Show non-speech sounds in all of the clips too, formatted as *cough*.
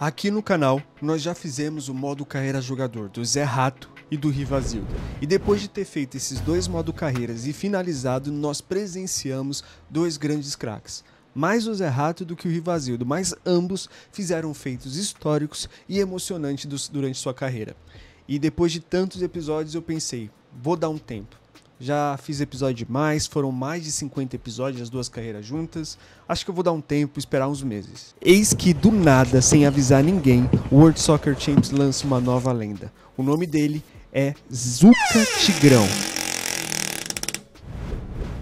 Aqui no canal, nós já fizemos o modo carreira jogador do Zé Rato e do Rivazilda. E depois de ter feito esses dois modo carreiras e finalizado, nós presenciamos dois grandes craques. Mais o Zé Rato do que o Rivazildo, mas ambos fizeram feitos históricos e emocionantes durante sua carreira. E depois de tantos episódios eu pensei, vou dar um tempo. Já fiz episódio demais, foram mais de 50 episódios as duas carreiras juntas. Acho que eu vou dar um tempo, esperar uns meses. Eis que do nada, sem avisar ninguém, o World Soccer Champs lança uma nova lenda. O nome dele é Zuka Tigrão.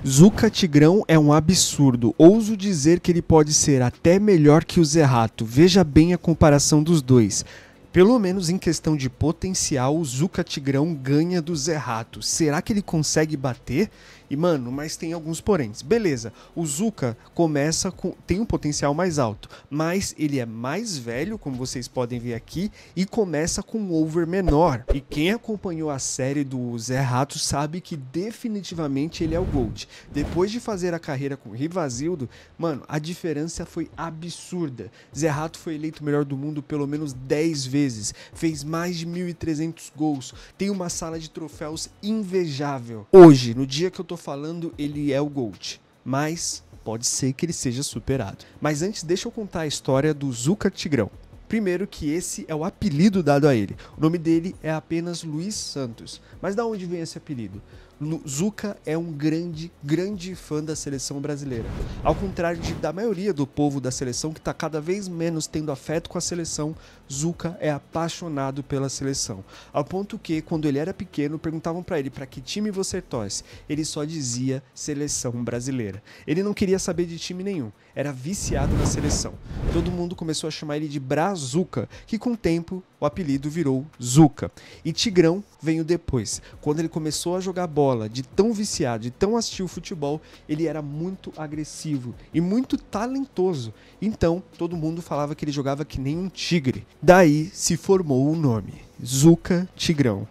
Zuka Tigrão é um absurdo. Ouso dizer que ele pode ser até melhor que o Zerrato. Veja bem a comparação dos dois. Pelo menos em questão de potencial, o Zuca Tigrão ganha do Zerrato. Será que ele consegue bater? E, mano, mas tem alguns poréns. Beleza, o Zuka começa com. tem um potencial mais alto, mas ele é mais velho, como vocês podem ver aqui, e começa com um over menor. E quem acompanhou a série do Zé Rato sabe que definitivamente ele é o Gold. Depois de fazer a carreira com o Rivasildo, mano, a diferença foi absurda. Zé Rato foi eleito melhor do mundo pelo menos 10 vezes, fez mais de 1.300 gols, tem uma sala de troféus invejável. Hoje, no dia que eu tô falando, ele é o GOAT, mas pode ser que ele seja superado. Mas antes, deixa eu contar a história do Zucca Tigrão. Primeiro que esse é o apelido dado a ele. O nome dele é apenas Luiz Santos. Mas da onde vem esse apelido? Zuka é um grande, grande fã da seleção brasileira. Ao contrário de, da maioria do povo da seleção que está cada vez menos tendo afeto com a seleção Zuka é apaixonado pela seleção, ao ponto que quando ele era pequeno perguntavam para ele para que time você torce, ele só dizia seleção brasileira. Ele não queria saber de time nenhum, era viciado na seleção. Todo mundo começou a chamar ele de Brazuca, que com o tempo o apelido virou Zuka. E Tigrão veio depois. Quando ele começou a jogar bola, de tão viciado e tão assistir o futebol, ele era muito agressivo e muito talentoso. Então, todo mundo falava que ele jogava que nem um tigre. Daí se formou o nome, Zuca Tigrão.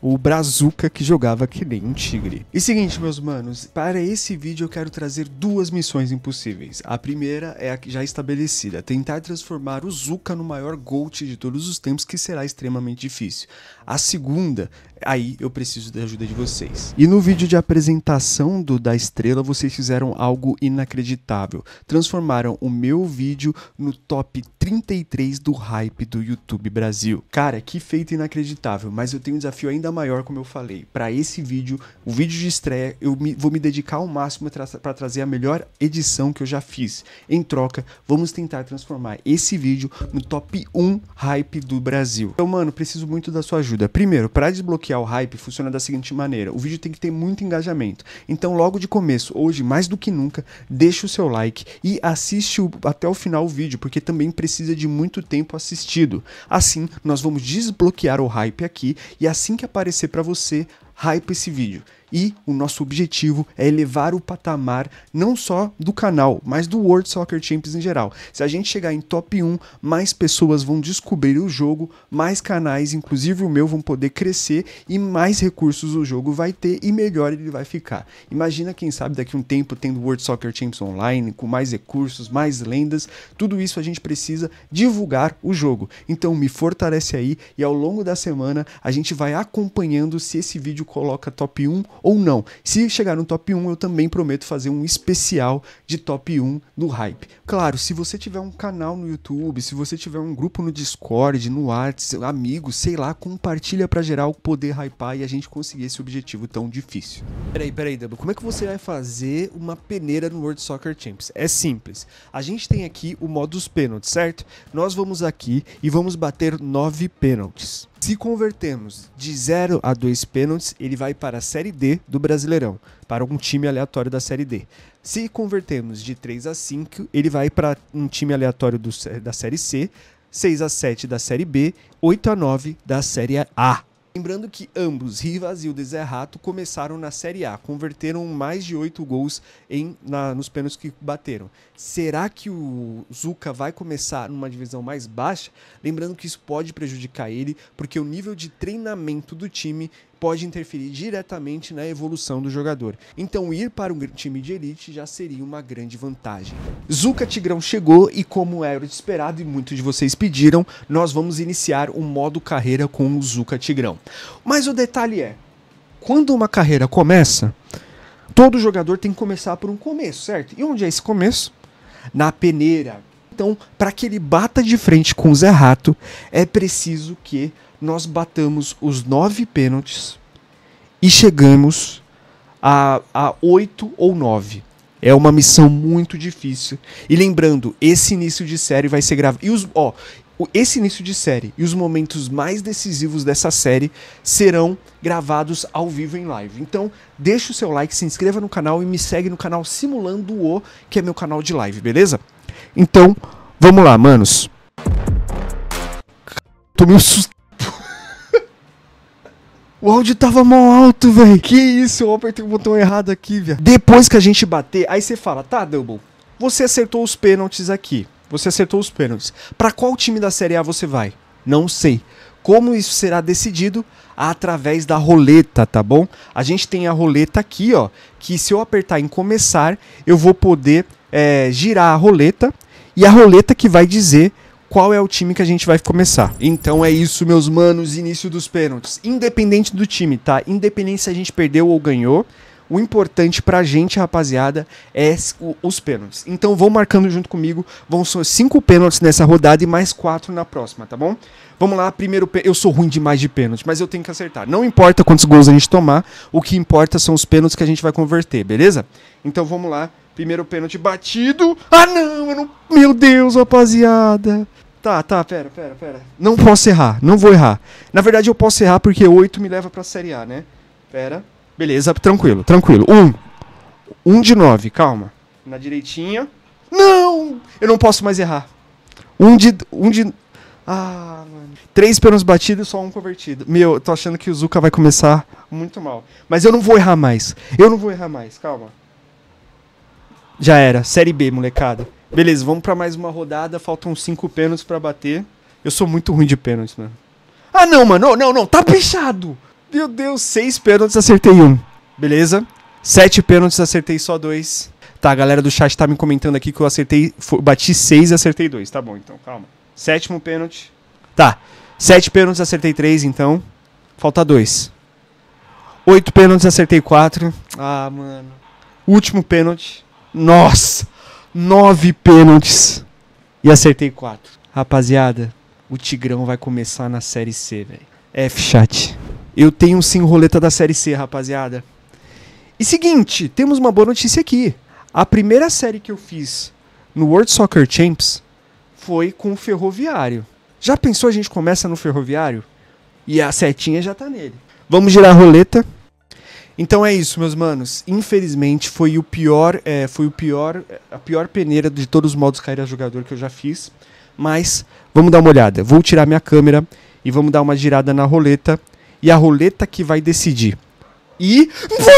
O Brazuca que jogava que nem um tigre. E seguinte, meus manos, para esse vídeo eu quero trazer duas missões impossíveis. A primeira é a que já estabelecida, tentar transformar o Zuca no maior GOAT de todos os tempos, que será extremamente difícil. A segunda, aí eu preciso da ajuda de vocês. E no vídeo de apresentação do Da Estrela, vocês fizeram algo inacreditável. Transformaram o meu vídeo no top 33 do hype do YouTube Brasil. Cara, que feito inacreditável, mas eu tenho um desafio ainda maior, como eu falei. Para esse vídeo, o vídeo de estreia, eu me, vou me dedicar ao máximo para trazer a melhor edição que eu já fiz. Em troca, vamos tentar transformar esse vídeo no top 1 hype do Brasil. Então, mano, preciso muito da sua ajuda ajuda? Primeiro, para desbloquear o hype, funciona da seguinte maneira: o vídeo tem que ter muito engajamento. Então, logo de começo, hoje mais do que nunca, deixa o seu like e assiste o, até o final o vídeo, porque também precisa de muito tempo assistido. Assim, nós vamos desbloquear o hype aqui e assim que aparecer para você, hype esse vídeo. E o nosso objetivo é elevar o patamar não só do canal, mas do World Soccer Champions em geral. Se a gente chegar em top 1, mais pessoas vão descobrir o jogo, mais canais, inclusive o meu, vão poder crescer e mais recursos o jogo vai ter e melhor ele vai ficar. Imagina, quem sabe, daqui a um tempo tendo World Soccer Champions online, com mais recursos, mais lendas, tudo isso a gente precisa divulgar o jogo. Então me fortalece aí e ao longo da semana a gente vai acompanhando se esse vídeo coloca top 1 ou não. Se chegar no top 1, eu também prometo fazer um especial de top 1 do hype. Claro, se você tiver um canal no YouTube, se você tiver um grupo no Discord, no Arts, amigos, sei lá, compartilha para geral poder hypar e a gente conseguir esse objetivo tão difícil. Peraí, peraí, Double, como é que você vai fazer uma peneira no World Soccer Champs? É simples. A gente tem aqui o modo dos pênaltis, certo? Nós vamos aqui e vamos bater nove pênaltis. Se convertemos de 0 a 2 pênaltis, ele vai para a Série D do Brasileirão, para um time aleatório da Série D. Se convertemos de 3 a 5, ele vai para um time aleatório do, da Série C, 6 a 7 da Série B, 8 a 9 da Série A. Lembrando que ambos, Rivas e o Deserrato, começaram na Série A, converteram mais de oito gols em, na, nos pênaltis que bateram. Será que o Zuka vai começar numa divisão mais baixa? Lembrando que isso pode prejudicar ele, porque o nível de treinamento do time pode interferir diretamente na evolução do jogador. Então, ir para um time de elite já seria uma grande vantagem. Zuka Tigrão chegou e, como era esperado e muitos de vocês pediram, nós vamos iniciar o um modo carreira com o Zuka Tigrão. Mas o detalhe é, quando uma carreira começa, todo jogador tem que começar por um começo, certo? E onde é esse começo? Na peneira. Então, para que ele bata de frente com o Zé Rato, é preciso que nós batamos os nove pênaltis e chegamos a, a oito ou nove. É uma missão muito difícil. E lembrando, esse início de série vai ser gravado. E os. Ó, esse início de série e os momentos mais decisivos dessa série serão gravados ao vivo em live. Então, deixa o seu like, se inscreva no canal e me segue no canal Simulando o, que é meu canal de live, beleza? Então, vamos lá, manos. Tomei um susto. O áudio tava mal alto, velho. Que isso, eu apertei o botão errado aqui, velho. Depois que a gente bater, aí você fala, tá, Double, você acertou os pênaltis aqui. Você acertou os pênaltis. Para qual time da Série A você vai? Não sei. Como isso será decidido? Através da roleta, tá bom? A gente tem a roleta aqui, ó, que se eu apertar em começar, eu vou poder é, girar a roleta e a roleta que vai dizer qual é o time que a gente vai começar. Então é isso, meus manos, início dos pênaltis. Independente do time, tá? Independente se a gente perdeu ou ganhou, o importante pra gente, rapaziada, é os pênaltis. Então vão marcando junto comigo. Vão ser cinco pênaltis nessa rodada e mais quatro na próxima, tá bom? Vamos lá, primeiro Eu sou ruim demais de pênalti, mas eu tenho que acertar. Não importa quantos gols a gente tomar, o que importa são os pênaltis que a gente vai converter, beleza? Então vamos lá. Primeiro pênalti batido. Ah, não, eu não. Meu Deus, rapaziada. Tá, tá, pera, pera, pera. Não posso errar, não vou errar. Na verdade, eu posso errar porque 8 me leva pra Série A, né? Pera. Beleza, tranquilo, tranquilo. 1. Um. 1 um de 9, calma. Na direitinha. Não! Eu não posso mais errar. 1 um de. Um de... Ah, mano. 3 pênaltis batidos e só um convertido. Meu, eu tô achando que o Zuka vai começar muito mal. Mas eu não vou errar mais. Eu não vou errar mais, calma. Já era. Série B, molecada. Beleza, vamos para mais uma rodada. Faltam cinco pênaltis para bater. Eu sou muito ruim de pênaltis, mano. Ah, não, mano. Não, não, Tá fechado. Meu Deus, seis pênaltis, acertei um. Beleza. Sete pênaltis, acertei só dois. Tá, a galera do chat tá me comentando aqui que eu acertei. Bati seis e acertei dois. Tá bom, então, calma. Sétimo pênalti. Tá. Sete pênaltis, acertei três, então. Falta dois. Oito pênaltis, acertei quatro. Ah, mano. Último pênalti. Nossa! nove pênaltis e acertei quatro. Rapaziada, o Tigrão vai começar na Série C, velho. F chat. Eu tenho sim roleta da Série C, rapaziada. E seguinte, temos uma boa notícia aqui. A primeira série que eu fiz no World Soccer Champs foi com o Ferroviário. Já pensou a gente começa no Ferroviário? E a setinha já tá nele. Vamos girar a roleta. Então é isso, meus manos. Infelizmente foi o pior, é, foi o pior, a pior peneira de todos os modos cair a jogador que eu já fiz. Mas vamos dar uma olhada. Vou tirar minha câmera e vamos dar uma girada na roleta e a roleta que vai decidir. E vamos!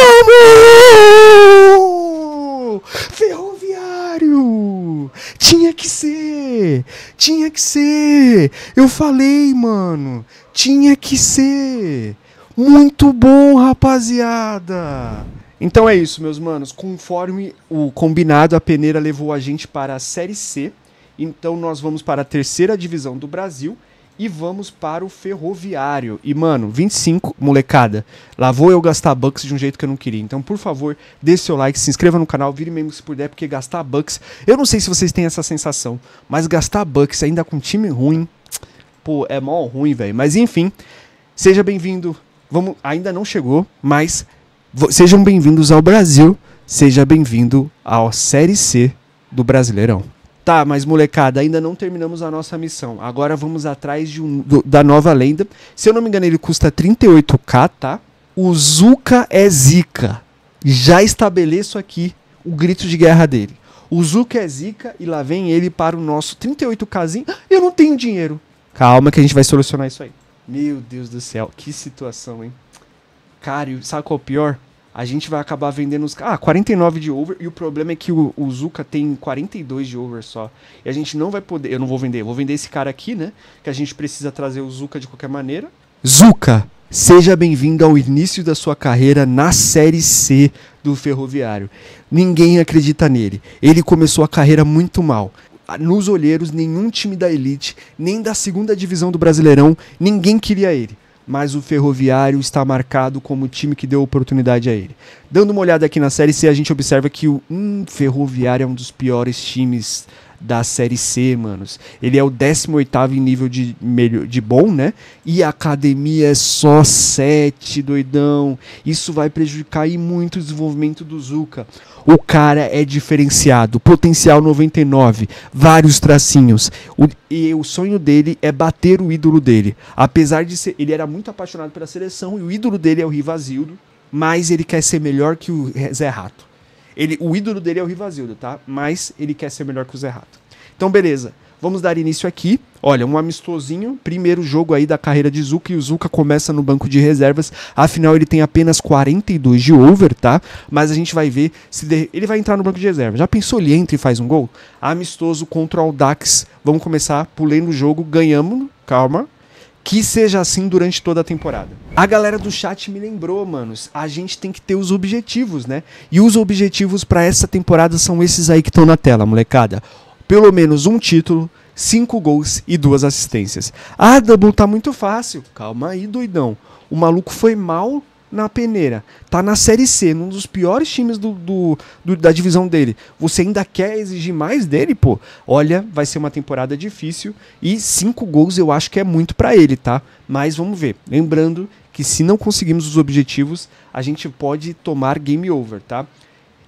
Ferroviário! Tinha que ser! Tinha que ser! Eu falei, mano. Tinha que ser! Muito bom, rapaziada! Então é isso, meus manos. Conforme o combinado, a peneira levou a gente para a Série C. Então nós vamos para a terceira divisão do Brasil e vamos para o Ferroviário. E, mano, 25, molecada. Lá vou eu gastar bucks de um jeito que eu não queria. Então, por favor, dê seu like, se inscreva no canal, vire mesmo se puder, porque gastar bucks. Eu não sei se vocês têm essa sensação, mas gastar bucks ainda com time ruim, pô, é mó ruim, velho. Mas enfim, seja bem-vindo Vamos, ainda não chegou, mas sejam bem-vindos ao Brasil, seja bem-vindo à Série C do Brasileirão. Tá, mas molecada, ainda não terminamos a nossa missão. Agora vamos atrás de um, do, da nova lenda. Se eu não me engano, ele custa 38k, tá? O Zuka é Zika. Já estabeleço aqui o grito de guerra dele. O Zuka é Zika e lá vem ele para o nosso 38kzinho. Ah, eu não tenho dinheiro. Calma que a gente vai solucionar isso aí. Meu Deus do céu, que situação, hein? Cara, e sabe qual é o pior? A gente vai acabar vendendo os. Ah, 49 de over. E o problema é que o, o Zuka tem 42 de over só. E a gente não vai poder. Eu não vou vender. Eu vou vender esse cara aqui, né? Que a gente precisa trazer o Zuka de qualquer maneira. Zuka, Seja bem-vindo ao início da sua carreira na Série C do Ferroviário. Ninguém acredita nele. Ele começou a carreira muito mal nos olheiros, nenhum time da elite, nem da segunda divisão do Brasileirão, ninguém queria ele. Mas o Ferroviário está marcado como o time que deu oportunidade a ele. Dando uma olhada aqui na Série C, a gente observa que o hum, Ferroviário é um dos piores times da Série C, manos. Ele é o 18 em nível de, de bom, né? E a academia é só 7, doidão. Isso vai prejudicar e muito o desenvolvimento do Zuka o cara é diferenciado, potencial 99, vários tracinhos. O, e o sonho dele é bater o ídolo dele. Apesar de ser, ele era muito apaixonado pela seleção e o ídolo dele é o Rivasildo, mas ele quer ser melhor que o Zé Rato. Ele, o ídolo dele é o Rivasildo, tá? Mas ele quer ser melhor que o Zé Rato. Então, beleza. Vamos dar início aqui. Olha, um amistosinho, primeiro jogo aí da carreira de Zuka e o Zuka começa no banco de reservas. Afinal, ele tem apenas 42 de over, tá? Mas a gente vai ver se de... ele vai entrar no banco de reservas. Já pensou ele entra e faz um gol? Amistoso contra o Aldax. Vamos começar pulando o jogo, ganhamos. Calma, que seja assim durante toda a temporada. A galera do chat me lembrou, manos, a gente tem que ter os objetivos, né? E os objetivos para essa temporada são esses aí que estão na tela, molecada pelo menos um título, cinco gols e duas assistências. Ah, Double tá muito fácil. Calma aí, doidão. O maluco foi mal na peneira. Tá na Série C, num dos piores times do, do, do, da divisão dele. Você ainda quer exigir mais dele, pô? Olha, vai ser uma temporada difícil e cinco gols eu acho que é muito para ele, tá? Mas vamos ver. Lembrando que se não conseguirmos os objetivos, a gente pode tomar game over, tá?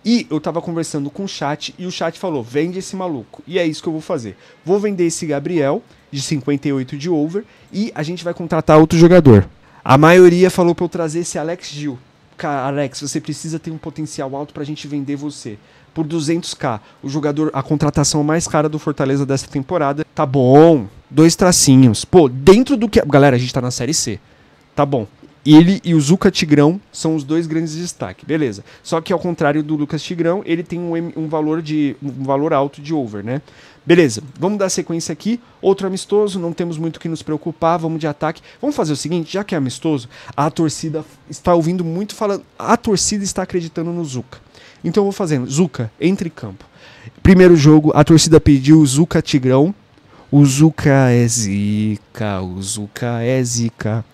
E eu tava conversando com o chat e o chat falou: vende esse maluco. E é isso que eu vou fazer. Vou vender esse Gabriel, de 58 de over, e a gente vai contratar outro jogador. A maioria falou pra eu trazer esse Alex Gil. Cara, Alex, você precisa ter um potencial alto pra gente vender você. Por 200k, o jogador, a contratação mais cara do Fortaleza dessa temporada. Tá bom, dois tracinhos. Pô, dentro do que. Galera, a gente tá na Série C. Tá bom, ele e o Zuka Tigrão são os dois grandes destaques, beleza. Só que ao contrário do Lucas Tigrão, ele tem um, um, valor, de, um valor alto de over, né? Beleza, vamos dar sequência aqui. Outro amistoso, não temos muito que nos preocupar, vamos de ataque. Vamos fazer o seguinte, já que é amistoso, a torcida está ouvindo muito falando, a torcida está acreditando no Zuka. Então eu vou fazendo, Zuka, entre campo. Primeiro jogo, a torcida pediu Zuka Tigrão. O Zuka é zica, o Zuka é zica.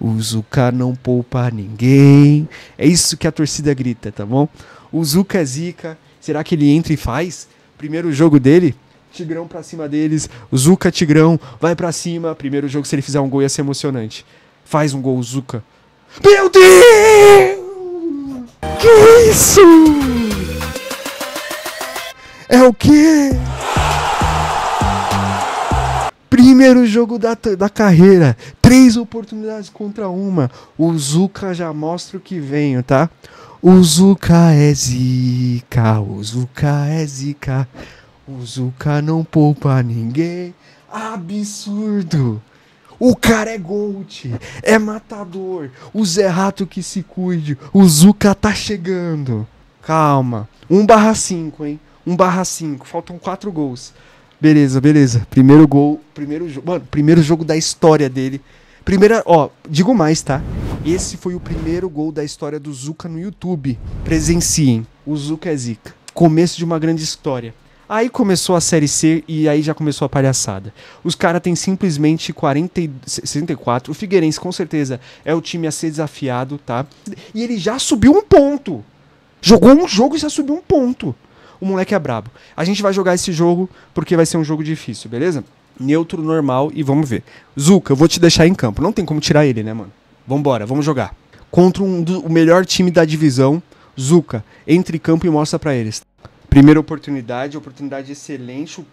O Zuka não poupa ninguém. É isso que a torcida grita, tá bom? O Zuka é zica. Será que ele entra e faz? Primeiro jogo dele? Tigrão pra cima deles. Zuka Tigrão, vai pra cima. Primeiro jogo, se ele fizer um gol, ia ser emocionante. Faz um gol, Zuka. Meu Deus! Que isso? É o quê? Primeiro jogo da, da carreira. Três oportunidades contra uma. O Zuka já mostra o que vem, tá? O Zuka é zica. O Zuka é zica. O Zuka não poupa ninguém. Absurdo! O cara é Gold, é matador. O Zé Rato que se cuide. O Zuka tá chegando. Calma. 1 barra 5, hein? 1 barra 5. Faltam 4 gols. Beleza, beleza. Primeiro gol, primeiro jogo. Mano, primeiro jogo da história dele. Primeira, ó, digo mais, tá? Esse foi o primeiro gol da história do Zuka no YouTube. Presenciem. O Zuka é zica. Começo de uma grande história. Aí começou a Série C e aí já começou a palhaçada. Os caras têm simplesmente 40 e 64. O Figueirense, com certeza, é o time a ser desafiado, tá? E ele já subiu um ponto. Jogou um jogo e já subiu um ponto o moleque é brabo. A gente vai jogar esse jogo porque vai ser um jogo difícil, beleza? Neutro, normal e vamos ver. Zuka, eu vou te deixar em campo. Não tem como tirar ele, né, mano? Vambora, vamos jogar. Contra um do, o melhor time da divisão, Zuka, entre em campo e mostra para eles. Primeira oportunidade, oportunidade excelente. O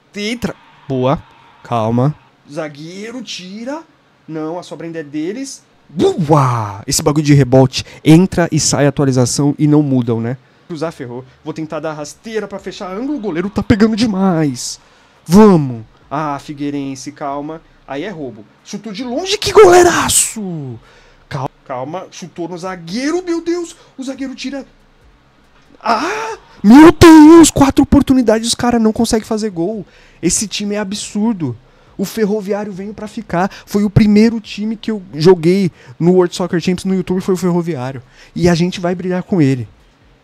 Boa. Calma. Zagueiro, tira. Não, a sobra ainda é deles. Uau! Esse bagulho de rebote entra e sai atualização e não mudam, né? Cruzar ferrou. Vou tentar dar rasteira para fechar ângulo. O goleiro tá pegando demais. Vamos. Ah, Figueirense, calma. Aí é roubo. Chutou de longe. Que goleiraço! Calma, calma. Chutou no zagueiro. Meu Deus. O zagueiro tira. Ah! Meu Deus, quatro oportunidades os cara não consegue fazer gol. Esse time é absurdo. O Ferroviário veio para ficar. Foi o primeiro time que eu joguei no World Soccer Champions no YouTube foi o Ferroviário. E a gente vai brilhar com ele.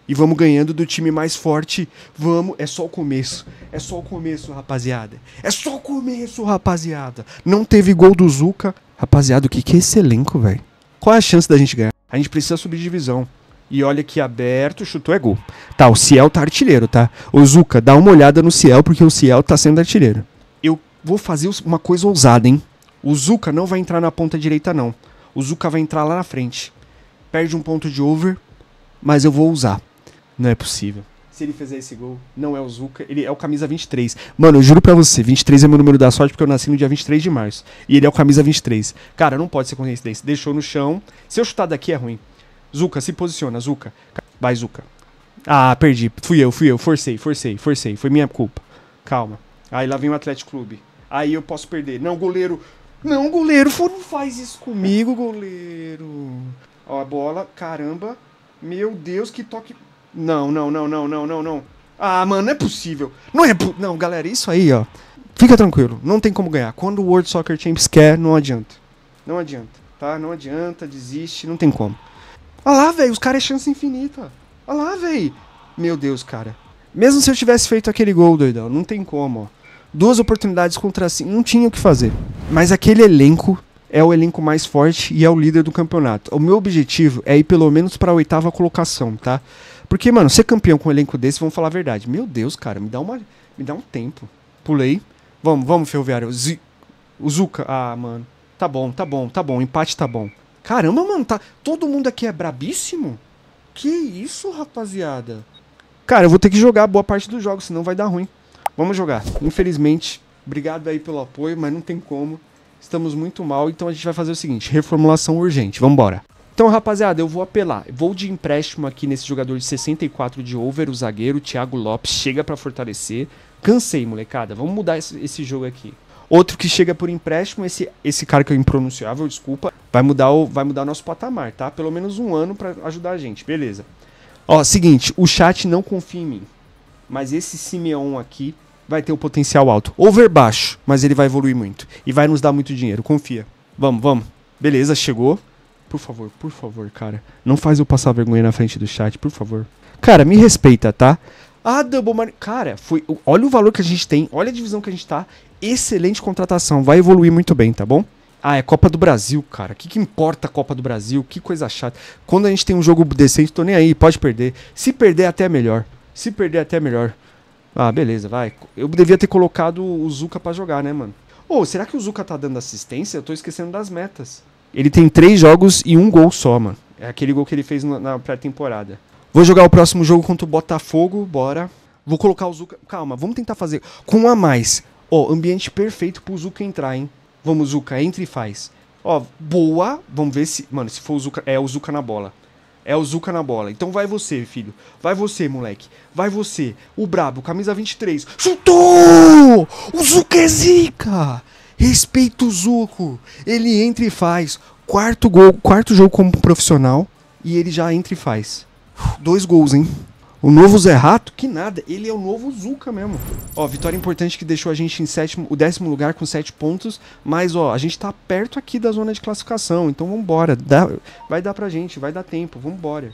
E vamos ganhando do time mais forte. Vamos, é só o começo. É só o começo, rapaziada. É só o começo, rapaziada. Não teve gol do Zuka, Rapaziada, o que, que é esse elenco, velho? Qual é a chance da gente ganhar? A gente precisa subir divisão. E olha que aberto, chutou é gol. Tá, o Ciel tá artilheiro, tá? O Zuka, dá uma olhada no Ciel, porque o Ciel tá sendo artilheiro. Eu vou fazer uma coisa ousada, hein? O Zuka não vai entrar na ponta direita, não. O Zuka vai entrar lá na frente. Perde um ponto de over, mas eu vou usar. Não é possível. Se ele fizer esse gol, não é o Zuka. ele é o camisa 23. Mano, eu juro pra você, 23 é meu número da sorte porque eu nasci no dia 23 de março. E ele é o camisa 23. Cara, não pode ser coincidência. Deixou no chão. Se eu chutar daqui é ruim. Zuka, se posiciona, Zuka, Vai, Zuka. Ah, perdi. Fui eu, fui eu. Forcei, forcei, forcei. Foi minha culpa. Calma. Aí lá vem o Atlético Clube. Aí eu posso perder. Não, goleiro. Não, goleiro. Não faz isso comigo, goleiro. Ó, a bola. Caramba. Meu Deus, que toque. Não, não, não, não, não, não, não. Ah, mano, não é possível. Não é. Não, galera, isso aí, ó. Fica tranquilo, não tem como ganhar. Quando o World Soccer Champions quer, não adianta. Não adianta, tá? Não adianta, desiste, não tem como. Olha lá, velho, os caras é chance infinita. Olha lá, velho. Meu Deus, cara. Mesmo se eu tivesse feito aquele gol, doidão, não tem como, ó. Duas oportunidades contra assim, não tinha o que fazer. Mas aquele elenco é o elenco mais forte e é o líder do campeonato. O meu objetivo é ir pelo menos para a oitava colocação, tá? Porque, mano, ser campeão com um elenco desse, vamos falar a verdade. Meu Deus, cara, me dá, uma, me dá um tempo. Pulei. Vamos, vamos, Ferroviário. Z... O Zuka. Ah, mano. Tá bom, tá bom, tá bom. empate tá bom. Caramba, mano, tá... todo mundo aqui é brabíssimo? Que isso, rapaziada? Cara, eu vou ter que jogar boa parte do jogo, senão vai dar ruim. Vamos jogar. Infelizmente, obrigado aí pelo apoio, mas não tem como. Estamos muito mal, então a gente vai fazer o seguinte: reformulação urgente. Vambora então, rapaziada, eu vou apelar. Vou de empréstimo aqui nesse jogador de 64 de over, o zagueiro, Thiago Lopes, chega para fortalecer. Cansei, molecada. Vamos mudar esse, esse, jogo aqui. Outro que chega por empréstimo, esse, esse cara que é impronunciável, desculpa, vai mudar o vai mudar o nosso patamar, tá? Pelo menos um ano para ajudar a gente, beleza. Ó, seguinte, o chat não confia em mim, mas esse Simeon aqui vai ter um potencial alto. Over baixo, mas ele vai evoluir muito e vai nos dar muito dinheiro, confia. Vamos, vamos. Beleza, chegou. Por favor, por favor, cara. Não faz eu passar vergonha na frente do chat, por favor. Cara, me respeita, tá? Ah, Double Mar... Cara, foi... olha o valor que a gente tem, olha a divisão que a gente tá. Excelente contratação, vai evoluir muito bem, tá bom? Ah, é Copa do Brasil, cara. O que, que importa a Copa do Brasil? Que coisa chata. Quando a gente tem um jogo decente, tô nem aí, pode perder. Se perder, até é melhor. Se perder, até é melhor. Ah, beleza, vai. Eu devia ter colocado o Zuka para jogar, né, mano? Ô, oh, será que o Zuka tá dando assistência? Eu tô esquecendo das metas. Ele tem três jogos e um gol só, mano. É aquele gol que ele fez na pré-temporada. Vou jogar o próximo jogo contra o Botafogo, bora. Vou colocar o Zuka. Calma, vamos tentar fazer com um a mais. Ó, oh, ambiente perfeito pro Zuka entrar, hein? Vamos, Zuka entra e faz. Ó, oh, boa. Vamos ver se. Mano, se for o Zuka É o Zuka na bola. É o Zuka na bola. Então vai você, filho. Vai você, moleque. Vai você. O brabo, camisa 23. Chutou! O Zuka é zica! Respeita o Zuko. Ele entra e faz. Quarto gol, quarto jogo como profissional e ele já entra e faz. Dois gols, hein? O novo Zé Rato, que nada, ele é o novo Zuka mesmo. Ó, vitória importante que deixou a gente em sétimo, o décimo lugar com sete pontos, mas ó, a gente tá perto aqui da zona de classificação, então vambora, dá, vai dar pra gente, vai dar tempo, vambora.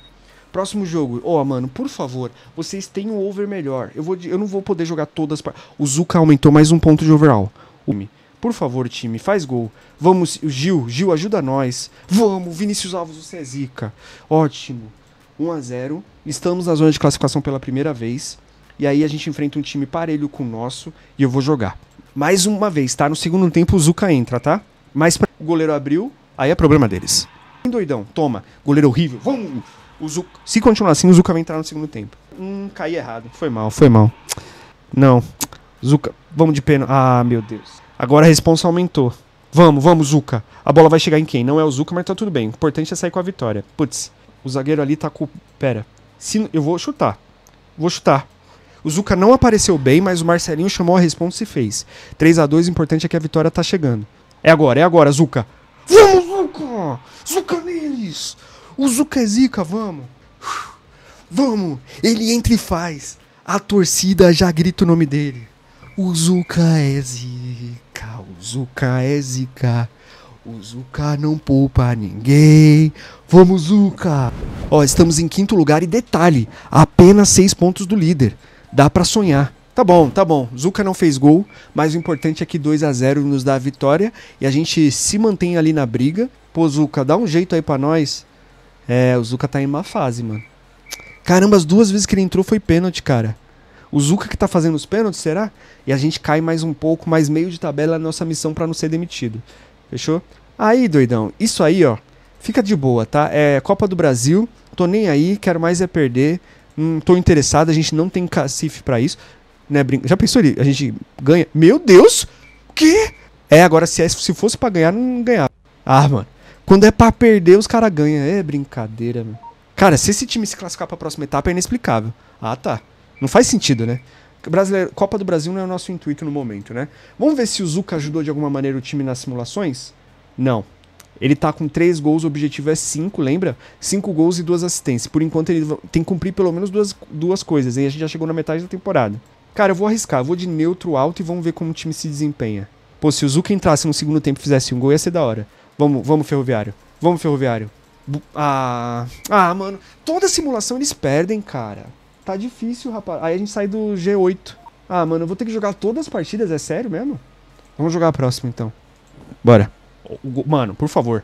Próximo jogo, ó, oh, mano, por favor, vocês têm um over melhor. Eu, vou, eu não vou poder jogar todas. Pra... O Zuka aumentou mais um ponto de overall. O... Por favor, time, faz gol. Vamos, Gil, Gil, ajuda nós. Vamos, Vinícius Alves, você é zica. Ótimo. 1 a 0 Estamos na zona de classificação pela primeira vez. E aí a gente enfrenta um time parelho com o nosso e eu vou jogar. Mais uma vez, tá? No segundo tempo o Zuka entra, tá? Mas pra... o goleiro abriu, aí é problema deles. Doidão, toma. Goleiro horrível. Vamos! O Zuka... Se continuar assim, o Zuka vai entrar no segundo tempo. Hum, caí errado. Foi mal, foi mal. Não. Zuka, vamos de pena. Ah, meu Deus. Agora a responsa aumentou. Vamos, vamos, Zuka. A bola vai chegar em quem? Não é o Zuka, mas tá tudo bem. O importante é sair com a vitória. Putz, o zagueiro ali tá com. Pera. Se... Eu vou chutar. Vou chutar. O Zuka não apareceu bem, mas o Marcelinho chamou a responsa e fez. 3 a 2 o importante é que a vitória tá chegando. É agora, é agora, Zuka. Vamos, Zuka, Zuka neles! O Zuka é zica, vamos! Vamos! Ele entra e faz. A torcida já grita o nome dele. O Zuka é zica zica, o Zuka é zica. O Zuka não poupa ninguém. Vamos, Zuka! Ó, estamos em quinto lugar e detalhe, apenas seis pontos do líder. Dá para sonhar. Tá bom, tá bom. Zuka não fez gol, mas o importante é que 2 a 0 nos dá a vitória e a gente se mantém ali na briga. Pô, Zuka, dá um jeito aí para nós. É, o Zuka tá em má fase, mano. Caramba, as duas vezes que ele entrou foi pênalti, cara. O Zuka que está fazendo os pênaltis, será? E a gente cai mais um pouco, mais meio de tabela na nossa missão para não ser demitido. Fechou? Aí, doidão, isso aí, ó, fica de boa, tá? É Copa do Brasil, tô nem aí, quero mais é perder, não tô interessado, a gente não tem cacife para isso, né? Brinca... Já pensou ali? A gente ganha. Meu Deus! Que? É, agora se, é, se fosse para ganhar, não ganhava. Ah, mano. Quando é para perder, os caras ganham. É brincadeira, mano. Cara, se esse time se classificar pra próxima etapa é inexplicável. Ah, tá. Não faz sentido, né? Brasileiro, Copa do Brasil não é o nosso intuito no momento, né? Vamos ver se o Zuca ajudou de alguma maneira o time nas simulações? Não. Ele tá com 3 gols, o objetivo é 5, lembra? 5 gols e 2 assistências. Por enquanto ele tem que cumprir pelo menos duas, duas coisas. E a gente já chegou na metade da temporada. Cara, eu vou arriscar, eu vou de neutro alto e vamos ver como o time se desempenha. Pô, se o Zuca entrasse no segundo tempo e fizesse um gol, ia ser da hora. Vamos, vamos, ferroviário. Vamos, ferroviário. Ah, ah, mano. Toda simulação eles perdem, cara. Tá difícil, rapaz. Aí a gente sai do G8. Ah, mano, eu vou ter que jogar todas as partidas? É sério mesmo? Vamos jogar a próxima, então. Bora. Mano, por favor.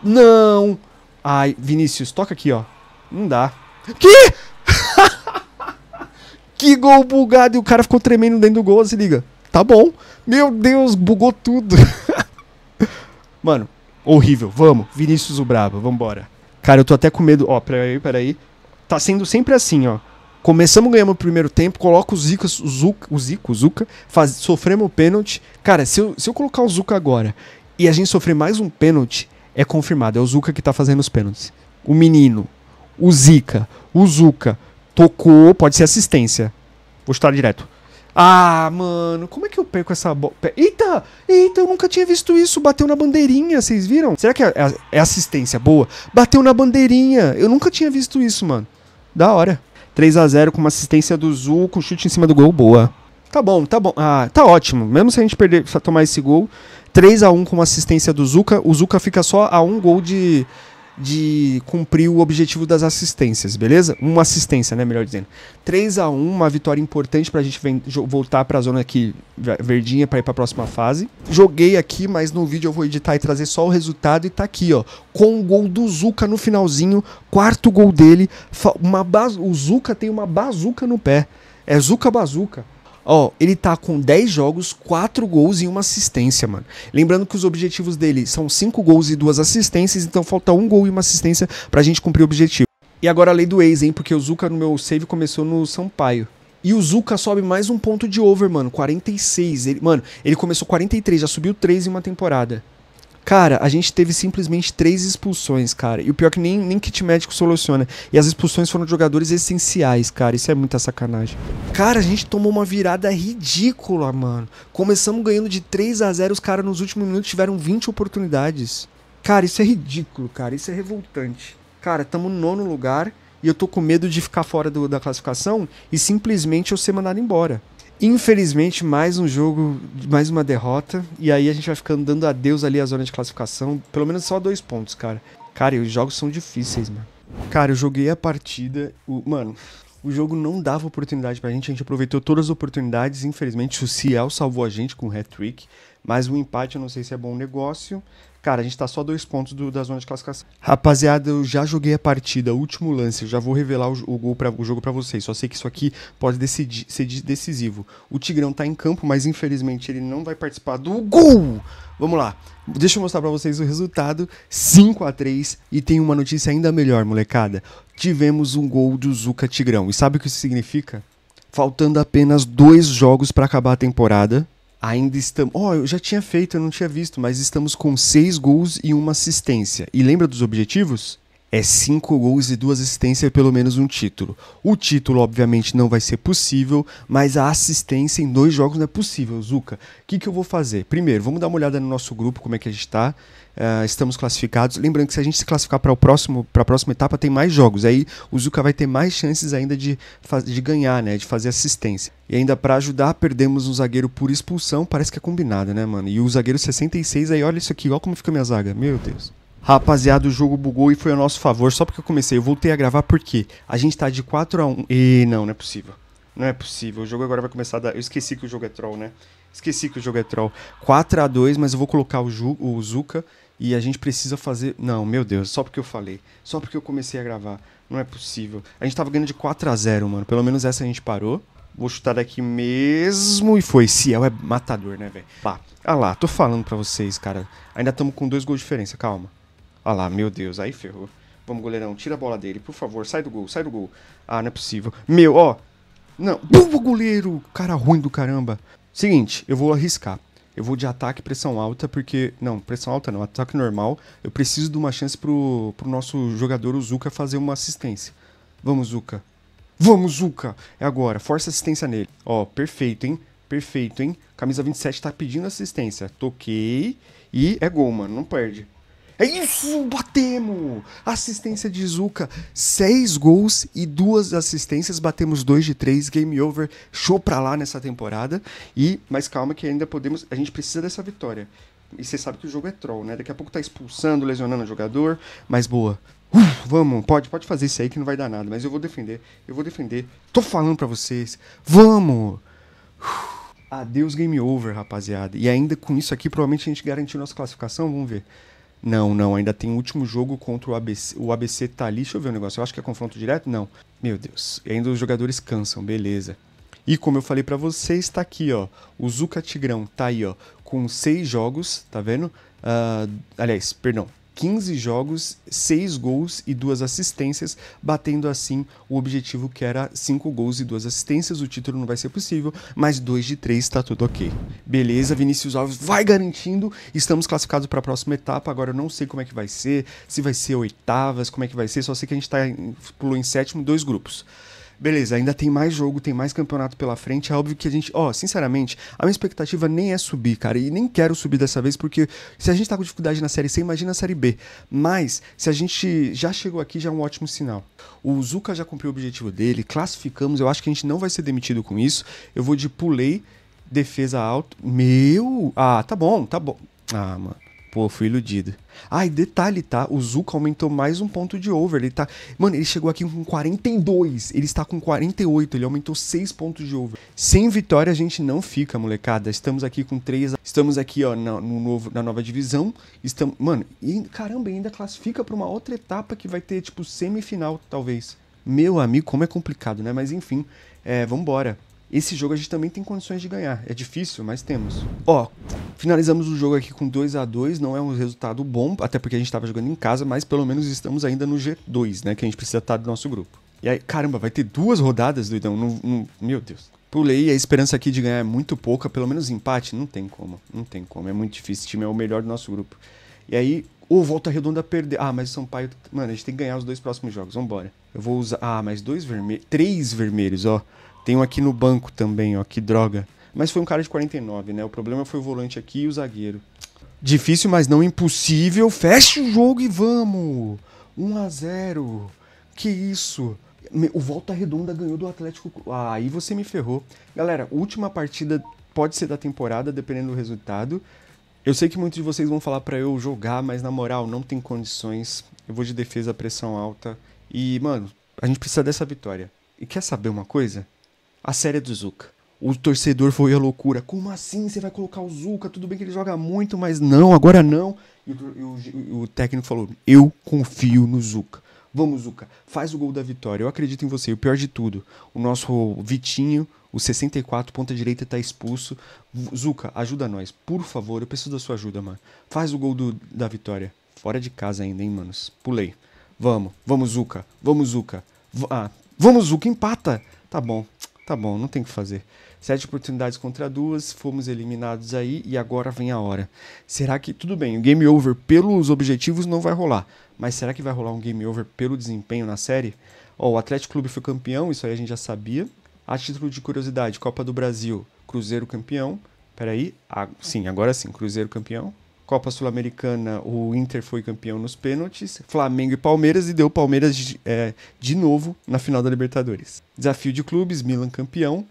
Não! Ai, Vinícius, toca aqui, ó. Não dá. Que? *laughs* que gol bugado! E o cara ficou tremendo dentro do gol, se liga. Tá bom. Meu Deus, bugou tudo. *laughs* Mano, horrível. Vamos. Vinícius o Brabo, vambora. Cara, eu tô até com medo. Ó, peraí, peraí. Tá sendo sempre assim, ó. Começamos ganhando o primeiro tempo, coloca o Zico, o Zuka, o Zico, o Zuka faz, sofremos o pênalti. Cara, se eu, se eu colocar o Zuka agora e a gente sofrer mais um pênalti, é confirmado, é o Zuka que tá fazendo os pênaltis. O menino, o Zica, o Zuka tocou, pode ser assistência. Vou chutar direto. Ah, mano, como é que eu perco essa bola? Eita! Eita, eu nunca tinha visto isso. Bateu na bandeirinha, vocês viram? Será que é, é, é assistência boa? Bateu na bandeirinha. Eu nunca tinha visto isso, mano. Da hora. 3 a 0 com uma assistência do Zul, com chute em cima do gol, boa. Tá bom, tá bom. Ah, tá ótimo. Mesmo se a gente perder, tomar esse gol, 3 a 1 com uma assistência do Zuca, o Zuca fica só a um gol de de cumprir o objetivo das assistências, beleza? Uma assistência, né, melhor dizendo. 3 a 1, uma vitória importante pra gente voltar pra zona aqui verdinha para ir pra próxima fase. Joguei aqui, mas no vídeo eu vou editar e trazer só o resultado e tá aqui, ó, com o gol do Zuka no finalzinho, quarto gol dele, uma o Zuka tem uma bazuca no pé. É Zuka Bazuca. Ó, ele tá com 10 jogos, 4 gols e uma assistência, mano. Lembrando que os objetivos dele são 5 gols e 2 assistências, então falta um gol e uma assistência pra gente cumprir o objetivo. E agora a lei do ex, hein? Porque o Zuka no meu save começou no Sampaio. E o Zuka sobe mais um ponto de over, mano. 46. Ele, mano, ele começou 43, já subiu 3 em uma temporada. Cara, a gente teve simplesmente três expulsões, cara. E o pior é que nem, nem kit médico soluciona. E as expulsões foram de jogadores essenciais, cara. Isso é muita sacanagem. Cara, a gente tomou uma virada ridícula, mano. Começamos ganhando de 3 a 0 Os caras nos últimos minutos tiveram 20 oportunidades. Cara, isso é ridículo, cara. Isso é revoltante. Cara, tamo no nono lugar e eu tô com medo de ficar fora do, da classificação e simplesmente eu ser mandado embora. Infelizmente, mais um jogo, mais uma derrota. E aí a gente vai ficando dando adeus ali à zona de classificação. Pelo menos só dois pontos, cara. Cara, e os jogos são difíceis, mano. Cara, eu joguei a partida. O, mano, o jogo não dava oportunidade pra gente. A gente aproveitou todas as oportunidades. Infelizmente, o Ciel salvou a gente com o hat-trick. Mas o empate eu não sei se é bom negócio. Cara, a gente tá só dois pontos do, da zona de classificação. Rapaziada, eu já joguei a partida, último lance, eu já vou revelar o, o, gol pra, o jogo para vocês. Só sei que isso aqui pode decidir, ser decisivo. O Tigrão tá em campo, mas infelizmente ele não vai participar do gol! Vamos lá. Deixa eu mostrar para vocês o resultado. 5 a 3 e tem uma notícia ainda melhor, molecada. Tivemos um gol do Zuca Tigrão. E sabe o que isso significa? Faltando apenas dois jogos para acabar a temporada, ainda estamos. Ó, oh, eu já tinha feito, eu não tinha visto, mas estamos com seis gols e uma assistência. E lembra dos objetivos? É cinco gols e duas assistências e pelo menos um título. O título, obviamente, não vai ser possível, mas a assistência em dois jogos não é possível, Zuka. O que, que eu vou fazer? Primeiro, vamos dar uma olhada no nosso grupo, como é que a gente está. Uh, estamos classificados. Lembrando que se a gente se classificar para a próxima etapa, tem mais jogos. Aí o Zuka vai ter mais chances ainda de, de ganhar, né? De fazer assistência. E ainda para ajudar, perdemos um zagueiro por expulsão. Parece que é combinado, né, mano? E o zagueiro 66, aí olha isso aqui, olha como fica minha zaga. Meu Deus. Rapaziada, o jogo bugou e foi a nosso favor. Só porque eu comecei, eu voltei a gravar porque a gente tá de 4 a 1 E não, não é possível. Não é possível. O jogo agora vai começar a dar. Eu esqueci que o jogo é troll, né? Esqueci que o jogo é troll. 4 a 2 mas eu vou colocar o, o Zuka e a gente precisa fazer. Não, meu Deus, só porque eu falei. Só porque eu comecei a gravar. Não é possível. A gente tava ganhando de 4 a 0 mano. Pelo menos essa a gente parou. Vou chutar daqui mesmo. E foi. Ciel é matador, né, velho? Pá. Ah lá, tô falando pra vocês, cara. Ainda tamo com dois gols de diferença, calma. Ah lá, meu Deus, aí ferrou. Vamos, goleirão, tira a bola dele, por favor. Sai do gol, sai do gol. Ah, não é possível. Meu, ó. Não. Bumba, goleiro! Cara ruim do caramba. Seguinte, eu vou arriscar eu vou de ataque pressão alta, porque. Não, pressão alta não, ataque normal. Eu preciso de uma chance pro, pro nosso jogador, o Zuka, fazer uma assistência. Vamos, Zuka. Vamos, Zuka! É agora, força assistência nele. Ó, perfeito, hein? Perfeito, hein? Camisa 27 tá pedindo assistência. Toquei e é gol, mano. Não perde. É isso, batemos! Assistência de Zuka, seis gols e duas assistências, batemos dois de três, game over, show pra lá nessa temporada. E, mas calma que ainda podemos, a gente precisa dessa vitória. E você sabe que o jogo é troll, né? Daqui a pouco tá expulsando, lesionando o jogador, mas boa. Uf, vamos, pode, pode fazer isso aí que não vai dar nada, mas eu vou defender, eu vou defender. Tô falando pra vocês, vamos! Uf. Adeus game over, rapaziada. E ainda com isso aqui, provavelmente a gente garantiu nossa classificação, vamos ver. Não, não, ainda tem o último jogo contra o ABC. O ABC tá ali, deixa eu ver o um negócio. Eu acho que é confronto direto? Não. Meu Deus. E ainda os jogadores cansam, beleza. E como eu falei para vocês, tá aqui, ó. O Zucatigrão, Tigrão tá aí, ó. Com seis jogos, tá vendo? Uh, aliás, perdão, 15 jogos, 6 gols e 2 assistências, batendo assim o objetivo que era 5 gols e 2 assistências. O título não vai ser possível, mas 2 de 3 está tudo ok. Beleza, Vinícius Alves vai garantindo. Estamos classificados para a próxima etapa. Agora eu não sei como é que vai ser, se vai ser oitavas, como é que vai ser. Só sei que a gente tá, pulou em sétimo, dois grupos beleza, ainda tem mais jogo, tem mais campeonato pela frente. É óbvio que a gente, ó, oh, sinceramente, a minha expectativa nem é subir, cara, e nem quero subir dessa vez, porque se a gente tá com dificuldade na Série C, imagina a Série B. Mas, se a gente já chegou aqui, já é um ótimo sinal. O Zuka já cumpriu o objetivo dele, classificamos, eu acho que a gente não vai ser demitido com isso. Eu vou de pulei, defesa alto. Meu! Ah, tá bom, tá bom. Ah, mano. Pô, fui iludido. Ai, detalhe, tá? O Zuko aumentou mais um ponto de over. Ele tá. Mano, ele chegou aqui com 42. Ele está com 48. Ele aumentou 6 pontos de over. Sem vitória a gente não fica, molecada. Estamos aqui com 3. Estamos aqui, ó, na, no novo, na nova divisão. Estamos. Mano, e caramba, ainda classifica pra uma outra etapa que vai ter, tipo, semifinal, talvez. Meu amigo, como é complicado, né? Mas enfim, é, vambora. Esse jogo a gente também tem condições de ganhar. É difícil, mas temos. Ó, finalizamos o jogo aqui com 2 a 2 Não é um resultado bom, até porque a gente estava jogando em casa, mas pelo menos estamos ainda no G2, né? Que a gente precisa estar tá do nosso grupo. E aí, caramba, vai ter duas rodadas, doidão. No, no, meu Deus. Pulei, a esperança aqui de ganhar é muito pouca, pelo menos empate, não tem como, não tem como, é muito difícil, esse time é o melhor do nosso grupo. E aí, ou volta redonda perder. Ah, mas o Sampaio. Mano, a gente tem que ganhar os dois próximos jogos. Vambora. Eu vou usar. Ah, mais dois vermelhos. Três vermelhos, ó. Tem um aqui no banco também, ó, que droga. Mas foi um cara de 49, né? O problema foi o volante aqui e o zagueiro. Difícil, mas não impossível. Fecha o jogo e vamos! 1 a 0 Que isso? O Volta Redonda ganhou do Atlético. Ah, aí você me ferrou. Galera, última partida pode ser da temporada, dependendo do resultado. Eu sei que muitos de vocês vão falar para eu jogar, mas na moral, não tem condições. Eu vou de defesa, pressão alta. E, mano, a gente precisa dessa vitória. E quer saber uma coisa? a série é do Zuka. O torcedor foi à loucura. Como assim você vai colocar o Zuka? Tudo bem que ele joga muito, mas não, agora não. E o, o, o técnico falou: Eu confio no Zuka. Vamos, Zuka, faz o gol da vitória. Eu acredito em você. O pior de tudo, o nosso Vitinho, o 64, ponta direita, tá expulso. Zuka, ajuda nós. Por favor, eu preciso da sua ajuda, mano. Faz o gol do, da vitória. Fora de casa ainda, hein, manos? Pulei. Vamos, vamos, Zuka. Vamos, Zuka. V ah, vamos, Zuka, empata. Tá bom. Tá bom, não tem o que fazer. Sete oportunidades contra duas, fomos eliminados aí e agora vem a hora. Será que, tudo bem, o game over pelos objetivos não vai rolar, mas será que vai rolar um game over pelo desempenho na série? Ó, o Atlético Clube foi campeão, isso aí a gente já sabia. A título de curiosidade, Copa do Brasil, Cruzeiro campeão. Peraí, ah, sim, agora sim, Cruzeiro campeão. Copa Sul-Americana, o Inter foi campeão nos pênaltis, Flamengo e Palmeiras, e deu Palmeiras de, é, de novo na final da Libertadores. Desafio de clubes, Milan campeão,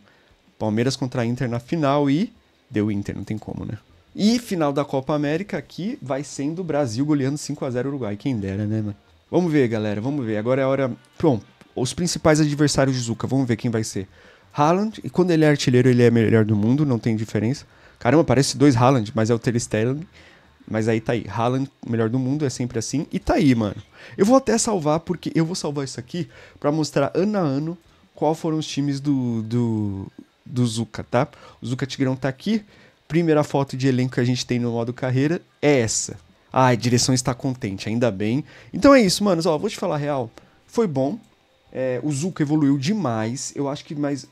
Palmeiras contra Inter na final e deu Inter, não tem como, né? E final da Copa América aqui vai sendo Brasil goleando 5 a 0 Uruguai, quem dera, né, mano? Vamos ver, galera, vamos ver. Agora é a hora. Bom, os principais adversários de Zuka, vamos ver quem vai ser. Haaland, e quando ele é artilheiro, ele é melhor do mundo, não tem diferença. Caramba, parece dois Haaland, mas é o Ter Stegen. Mas aí tá aí. Haaland, melhor do mundo, é sempre assim. E tá aí, mano. Eu vou até salvar, porque eu vou salvar isso aqui para mostrar ano a ano qual foram os times do, do, do Zuka, tá? O Zuka Tigrão tá aqui. Primeira foto de elenco que a gente tem no modo carreira é essa. Ah, a direção está contente, ainda bem. Então é isso, manos. Ó, vou te falar a real. Foi bom. É, o Zuka evoluiu demais. Eu acho que mais.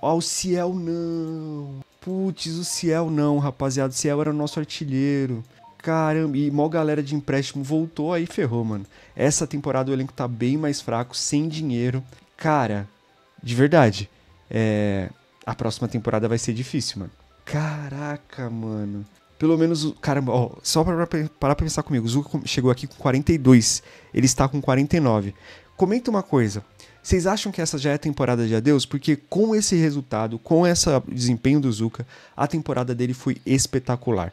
Ó, o Ciel não. Putz, o Ciel não, rapaziada. O Ciel era o nosso artilheiro. Caramba, e mó galera de empréstimo voltou, aí ferrou, mano. Essa temporada o elenco tá bem mais fraco, sem dinheiro. Cara, de verdade, é... a próxima temporada vai ser difícil, mano. Caraca, mano. Pelo menos, caramba, ó, só pra parar pra pensar comigo, o Zuka chegou aqui com 42, ele está com 49. Comenta uma coisa, vocês acham que essa já é a temporada de adeus? Porque com esse resultado, com esse desempenho do Zuka, a temporada dele foi espetacular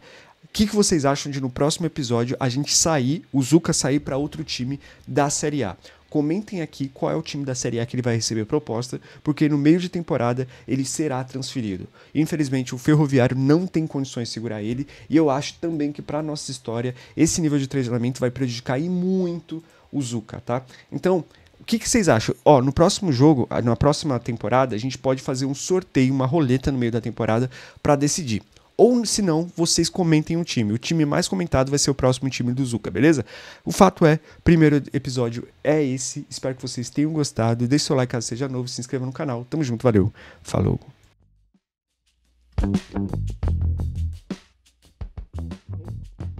que, que vocês acham de no próximo episódio a gente sair, o Zuka sair para outro time da Série A? Comentem aqui qual é o time da Série A que ele vai receber proposta, porque no meio de temporada ele será transferido. Infelizmente, o Ferroviário não tem condições de segurar ele, e eu acho também que para nossa história esse nível de treinamento vai prejudicar e muito o Zuka, tá? Então, o que, que, vocês acham? Ó, no próximo jogo, na próxima temporada, a gente pode fazer um sorteio, uma roleta no meio da temporada para decidir. Ou se não, vocês comentem um time. O time mais comentado vai ser o próximo time do Zuka, beleza? O fato é, primeiro episódio é esse. Espero que vocês tenham gostado. Deixe seu like caso seja novo, se inscreva no canal. Tamo junto, valeu. Falou. Thank you.